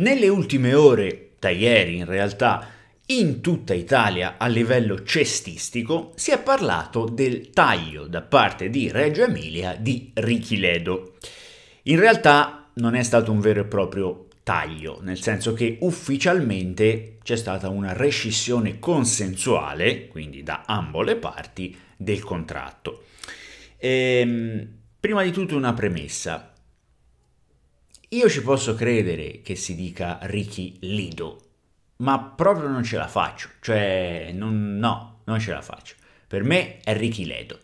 Nelle ultime ore, da ieri in realtà, in tutta Italia a livello cestistico si è parlato del taglio da parte di Reggio Emilia di Ledo. In realtà non è stato un vero e proprio taglio, nel senso che ufficialmente c'è stata una rescissione consensuale, quindi da ambo le parti, del contratto. Ehm, prima di tutto una premessa. Io ci posso credere che si dica Ricky Lido, ma proprio non ce la faccio, cioè non, no, non ce la faccio. Per me è Ricky Ledo.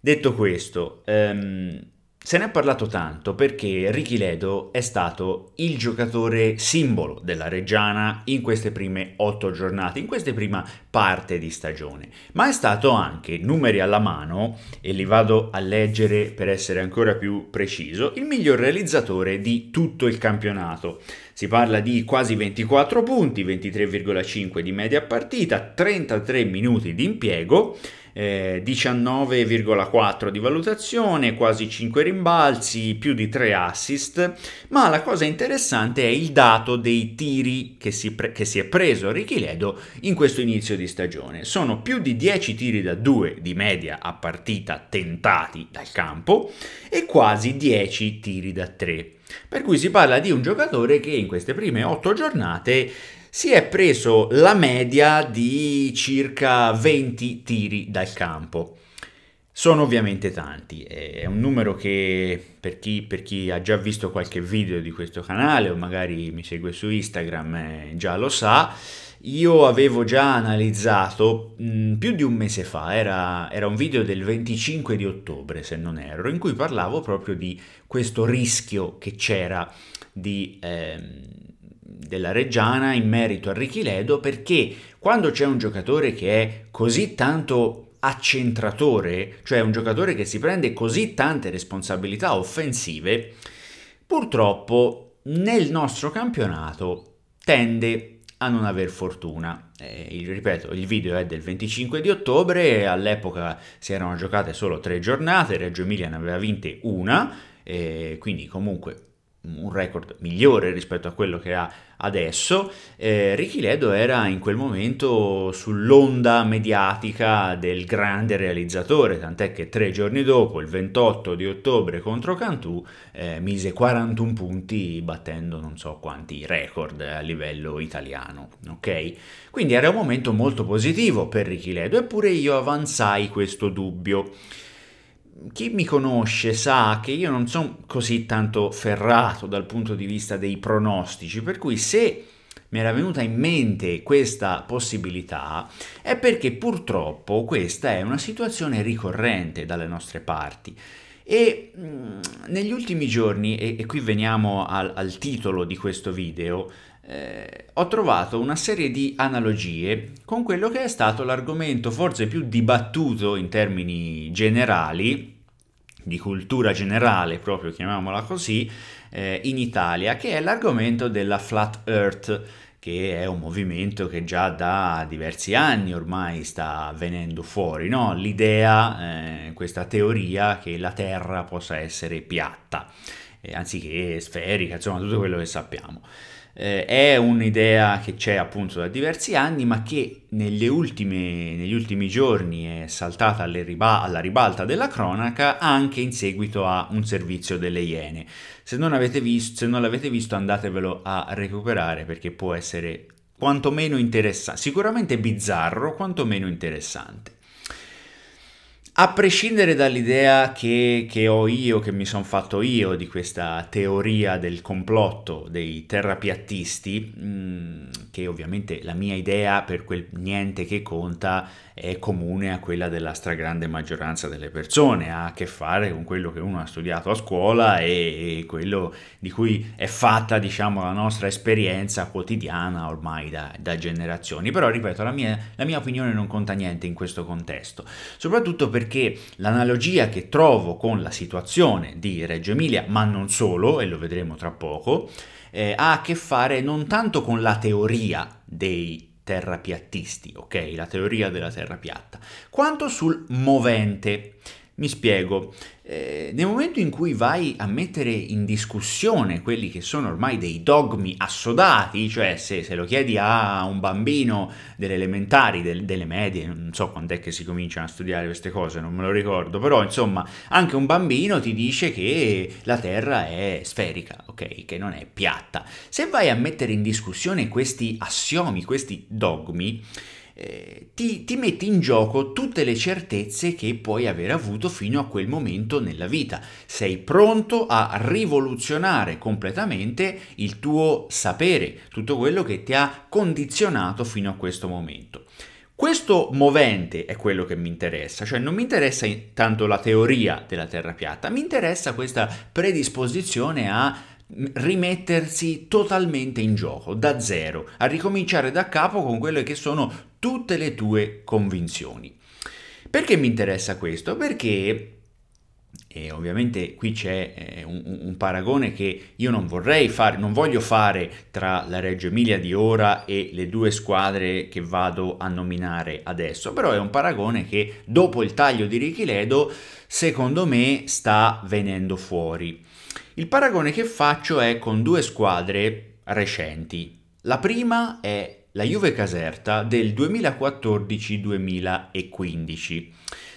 Detto questo, ehm, se ne è parlato tanto perché Ricky Ledo è stato il giocatore simbolo della Reggiana in queste prime otto giornate, in questa prima parte di stagione, ma è stato anche, numeri alla mano, e li vado a leggere per essere ancora più preciso, il miglior realizzatore di tutto il campionato, si parla di quasi 24 punti, 23,5 di media partita, 33 minuti di impiego, eh, 19,4 di valutazione, quasi 5 rimbalzi, più di 3 assist, ma la cosa interessante è il dato dei tiri che si, pre- che si è preso Richiledo in questo inizio di stagione. Sono più di 10 tiri da 2 di media a partita tentati dal campo e quasi 10 tiri da 3. Per cui si parla di un giocatore che in queste prime 8 giornate si è preso la media di circa 20 tiri dal campo. Sono ovviamente tanti, è un numero che per chi, per chi, ha già visto qualche video di questo canale o magari mi segue su Instagram eh, già lo sa, io avevo già analizzato mh, mm, più di un mese fa, era, era, un video del 25 di ottobre se non erro, in cui parlavo proprio di questo rischio che c'era eh, della Reggiana in merito a Richiledo perché quando c'è un giocatore che è così tanto accentratore, cioè un giocatore che si prende così tante responsabilità offensive, purtroppo nel nostro campionato tende a a non aver fortuna. Eh, il, ripeto, il video è del 25 di ottobre, all'epoca si erano giocate solo tre giornate, Reggio Emilia ne aveva vinte una, eh, quindi comunque un record migliore rispetto a quello che ha adesso, eh, Ricky Ledo era in quel momento sull'onda mediatica del grande realizzatore, tant'è che tre giorni dopo, il 28 di ottobre contro Cantù, eh, mise 41 punti battendo non so quanti record a livello italiano, ok? Quindi era un momento molto positivo per Ricky Ledo, eppure io avanzai questo dubbio chi mi conosce sa che io non sono così tanto ferrato dal punto di vista dei pronostici, per cui se mi era venuta in mente questa possibilità è perché purtroppo questa è una situazione ricorrente dalle nostre parti. E mh, mm, negli ultimi giorni, e, e qui veniamo al, al titolo di questo video, eh, ho trovato una serie di analogie con quello che è stato l'argomento forse più dibattuto in termini generali, di cultura generale, proprio chiamiamola così, eh, in Italia, che è l'argomento della Flat Earth che è un movimento che già da diversi anni ormai sta venendo fuori, no? l'idea, eh, questa teoria che la Terra possa essere piatta, eh, anziché sferica, insomma tutto quello che sappiamo eh, è un'idea che c'è appunto da diversi anni, ma che ultime, negli ultimi giorni è saltata riba- alla ribalta della cronaca anche in seguito a un servizio delle Iene. Se non, visto, se non l'avete visto andatevelo a recuperare perché può essere quantomeno interessante, sicuramente bizzarro, quantomeno interessante. A prescindere dall'idea che, che, ho io, che mi sono fatto io di questa teoria del complotto dei terrapiattisti, mm, che ovviamente la mia idea per quel niente che conta è comune a quella della stragrande maggioranza delle persone, ha a che fare con quello che uno ha studiato a scuola e, e quello di cui è fatta diciamo, la nostra esperienza quotidiana ormai da, da generazioni. Però ripeto, la mia, la mia opinione non conta niente in questo contesto, soprattutto perché perché l'analogia che trovo con la situazione di Reggio Emilia, ma non solo, e lo vedremo tra poco, eh, ha a che fare non tanto con la teoria dei terrapiattisti, ok? La teoria della terra piatta, quanto sul movente. Mi spiego, eh, nel momento in cui vai a mettere in discussione quelli che sono ormai dei dogmi assodati, cioè se, se lo chiedi a un bambino delle elementari, del, delle medie, non so quando è che si cominciano a studiare queste cose, non me lo ricordo, però insomma anche un bambino ti dice che la Terra è sferica, ok, che non è piatta. Se vai a mettere in discussione questi assiomi, questi dogmi, eh, ti, ti metti in gioco tutte le certezze che puoi aver avuto fino a quel momento nella vita. Sei pronto a rivoluzionare completamente il tuo sapere, tutto quello che ti ha condizionato fino a questo momento. Questo movente è quello che mi interessa, cioè non mi interessa tanto la teoria della Terra piatta, mi interessa questa predisposizione a rimettersi totalmente in gioco, da zero, a ricominciare da capo con quelle che sono tutte le tue convinzioni. Perché mi interessa questo? Perché e ovviamente qui c'è eh, un, un, paragone che io non vorrei fare, non voglio fare tra la Reggio Emilia di ora e le due squadre che vado a nominare adesso, però è un paragone che dopo il taglio di Richiledo secondo me sta venendo fuori. Il paragone che faccio è con due squadre recenti. La prima è la Juve Caserta del 2014-2015.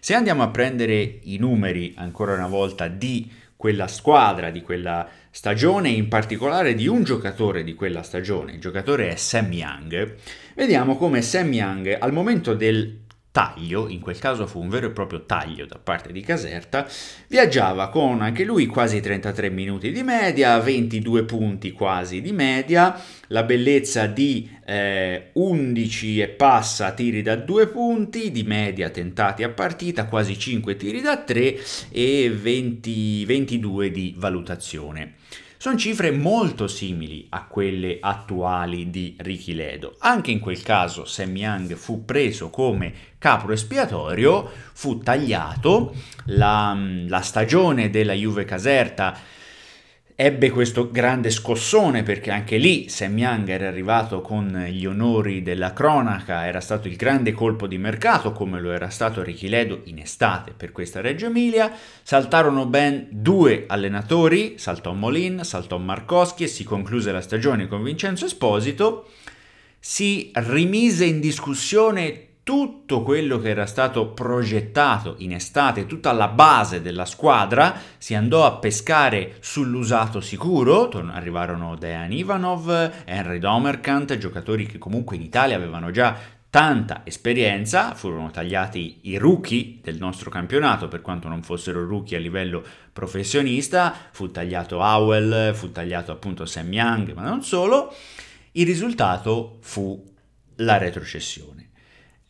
Se andiamo a prendere i numeri ancora una volta di quella squadra, di quella stagione, in particolare di un giocatore di quella stagione, il giocatore è Sam Young, vediamo come Sam Young al momento del taglio, in quel caso fu un vero e proprio taglio da parte di Caserta, viaggiava con anche lui quasi 33 minuti di media, 22 punti quasi di media, la bellezza di eh, 11 e passa tiri da 2 punti, di media tentati a partita, quasi 5 tiri da 3 e 20, 22 di valutazione. Sono cifre molto simili a quelle attuali di Ricky Ledo. Anche in quel caso Sam Young fu preso come capro espiatorio, fu tagliato, la, la stagione della Juve Caserta ebbe questo grande scossone perché anche lì Sam Young era arrivato con gli onori della cronaca, era stato il grande colpo di mercato come lo era stato Ricky Ledo in estate per questa Reggio Emilia, saltarono ben due allenatori, saltò Molin, saltò Marcoschi e si concluse la stagione con Vincenzo Esposito, si rimise in discussione tutto quello che era stato progettato in estate, tutta la base della squadra, si andò a pescare sull'usato sicuro, arrivarono Dejan Ivanov, Henry Domerkant, giocatori che comunque in Italia avevano già tanta esperienza, furono tagliati i rookie del nostro campionato, per quanto non fossero rookie a livello professionista, fu tagliato Howell, fu tagliato appunto Sam Young, ma non solo, il risultato fu la retrocessione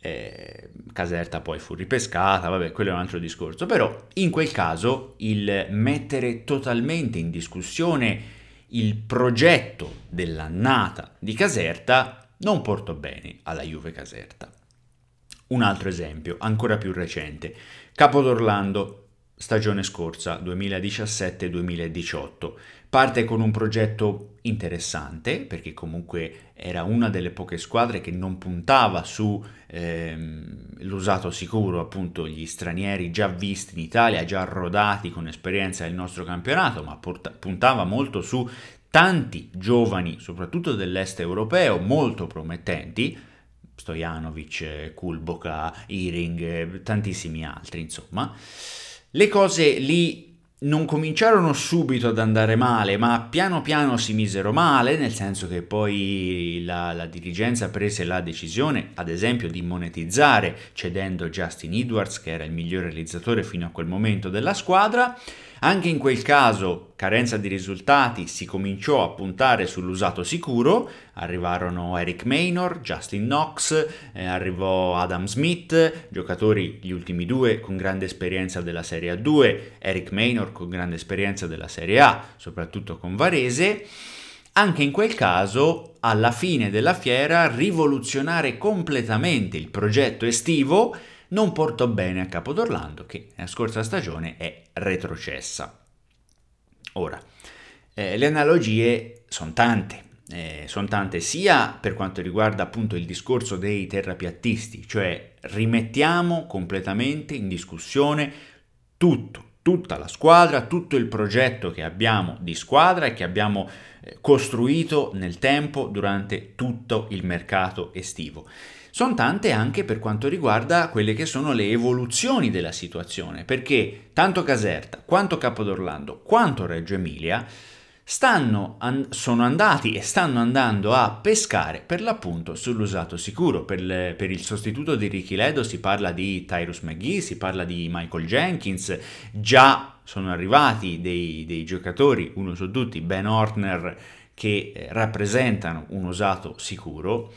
eh, Caserta poi fu ripescata, vabbè, quello è un altro discorso, però in quel caso il mettere totalmente in discussione il progetto dell'annata di Caserta non portò bene alla Juve Caserta. Un altro esempio, ancora più recente, Capodorlando stagione scorsa, 2017-2018. Parte con un progetto interessante, perché comunque era una delle poche squadre che non puntava sull'usato ehm, sicuro, appunto gli stranieri già visti in Italia, già rodati con esperienza del nostro campionato, ma puntava molto su tanti giovani, soprattutto dell'est europeo, molto promettenti, Stojanovic, Kulboka, Iring, eh, tantissimi altri, insomma. Le cose lì non cominciarono subito ad andare male, ma piano piano si misero male, nel senso che poi la, la, dirigenza prese la decisione, ad esempio, di monetizzare, cedendo Justin Edwards, che era il miglior realizzatore fino a quel momento della squadra, anche in quel caso, carenza di risultati, si cominciò a puntare sull'usato sicuro, arrivarono Eric Maynor, Justin Knox, eh, arrivò Adam Smith, giocatori gli ultimi due con grande esperienza della Serie A2, Eric Maynor con grande esperienza della Serie A, soprattutto con Varese. Anche in quel caso, alla fine della fiera, rivoluzionare completamente il progetto estivo non portò bene a Capodorlando che nella scorsa stagione è retrocessa. Ora, eh, le analogie sono tante, eh, sono tante sia per quanto riguarda appunto il discorso dei terrapiattisti, cioè rimettiamo completamente in discussione tutto, tutta la squadra, tutto il progetto che abbiamo di squadra e che abbiamo eh, costruito nel tempo durante tutto il mercato estivo. Sono tante anche per quanto riguarda quelle che sono le evoluzioni della situazione, perché tanto Caserta, quanto Capodorlando, quanto Reggio Emilia stanno an- sono andati e stanno andando a pescare per l'appunto sull'usato sicuro. Per, le, per, il sostituto di Ricky Ledo si parla di Tyrus McGee, si parla di Michael Jenkins, già sono arrivati dei, dei giocatori, uno su tutti, Ben Horner, che eh, rappresentano un usato sicuro.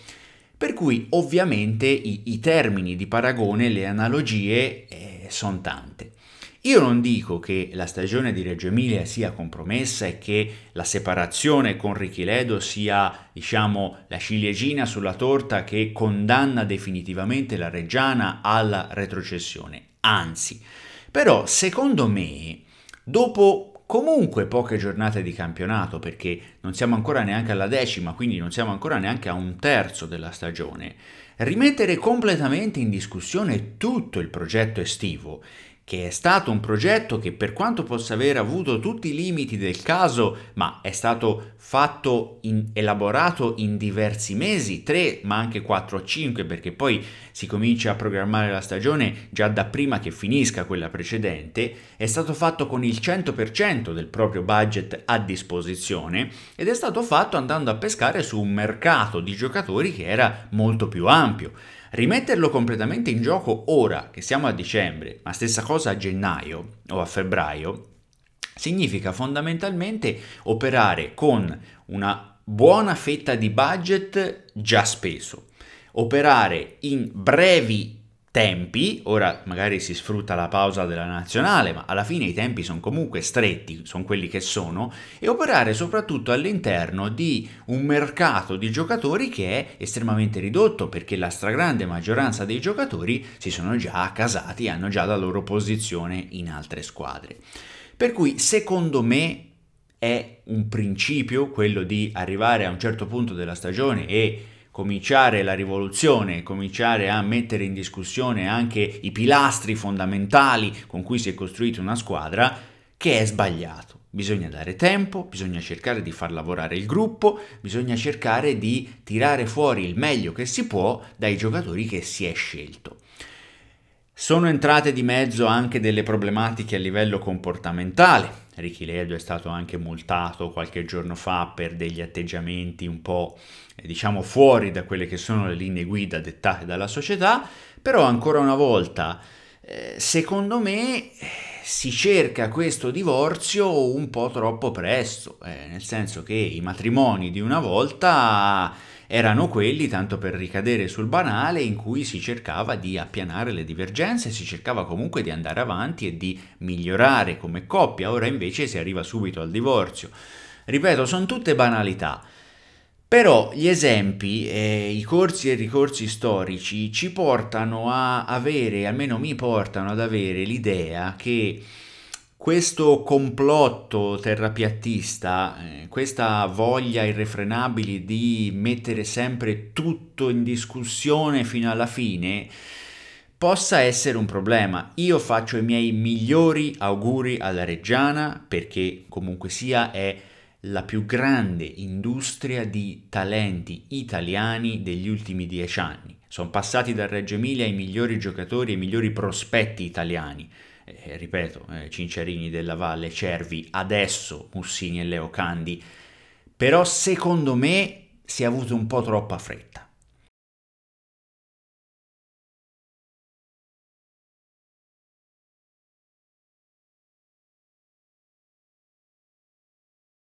Per cui ovviamente i, i termini di paragone, le analogie eh, sono tante. Io non dico che la stagione di Reggio Emilia sia compromessa e che la separazione con Richeledo sia, diciamo, la ciliegina sulla torta che condanna definitivamente la Reggiana alla retrocessione. Anzi, però, secondo me, dopo comunque poche giornate di campionato perché non siamo ancora neanche alla decima, quindi non siamo ancora neanche a un terzo della stagione, rimettere completamente in discussione tutto il progetto estivo che è stato un progetto che per quanto possa aver avuto tutti i limiti del caso, ma è stato fatto, in, elaborato in diversi mesi, 3 ma anche 4 o 5, perché poi si comincia a programmare la stagione già da prima che finisca quella precedente, è stato fatto con il 100% del proprio budget a disposizione ed è stato fatto andando a pescare su un mercato di giocatori che era molto più ampio. Rimetterlo completamente in gioco ora che siamo a dicembre, ma stessa cosa a gennaio o a febbraio, significa fondamentalmente operare con una buona fetta di budget già speso, operare in brevi tempi, ora magari si sfrutta la pausa della nazionale, ma alla fine i tempi sono comunque stretti, sono quelli che sono, e operare soprattutto all'interno di un mercato di giocatori che è estremamente ridotto perché la stragrande maggioranza dei giocatori si sono già accasati, hanno già la loro posizione in altre squadre. Per cui secondo me è un principio quello di arrivare a un certo punto della stagione e cominciare la rivoluzione, cominciare a mettere in discussione anche i pilastri fondamentali con cui si è costruita una squadra, che è sbagliato. Bisogna dare tempo, bisogna cercare di far lavorare il gruppo, bisogna cercare di tirare fuori il meglio che si può dai giocatori che si è scelto. Sono entrate di mezzo anche delle problematiche a livello comportamentale, Ricky Ledo è stato anche multato qualche giorno fa per degli atteggiamenti un po' eh, diciamo fuori da quelle che sono le linee guida dettate dalla società, però ancora una volta eh, secondo me eh, si cerca questo divorzio un po' troppo presto, eh, nel senso che i matrimoni di una volta erano quelli, tanto per ricadere sul banale, in cui si cercava di appianare le divergenze, si cercava comunque di andare avanti e di migliorare come coppia, ora invece si arriva subito al divorzio. Ripeto, sono tutte banalità. Però gli esempi, eh, i corsi e i ricorsi storici ci portano a avere, almeno mi portano ad avere l'idea che questo complotto terrapiattista, eh, questa voglia irrefrenabile di mettere sempre tutto in discussione fino alla fine, possa essere un problema. Io faccio i miei migliori auguri alla Reggiana perché comunque sia è la più grande industria di talenti italiani degli ultimi dieci anni. Sono passati dal Reggio Emilia i migliori giocatori e i migliori prospetti italiani eh, ripeto, eh, Cincerini della Valle, Cervi, adesso Mussini e Leocandi, però secondo me si è avuto un po' troppa fretta.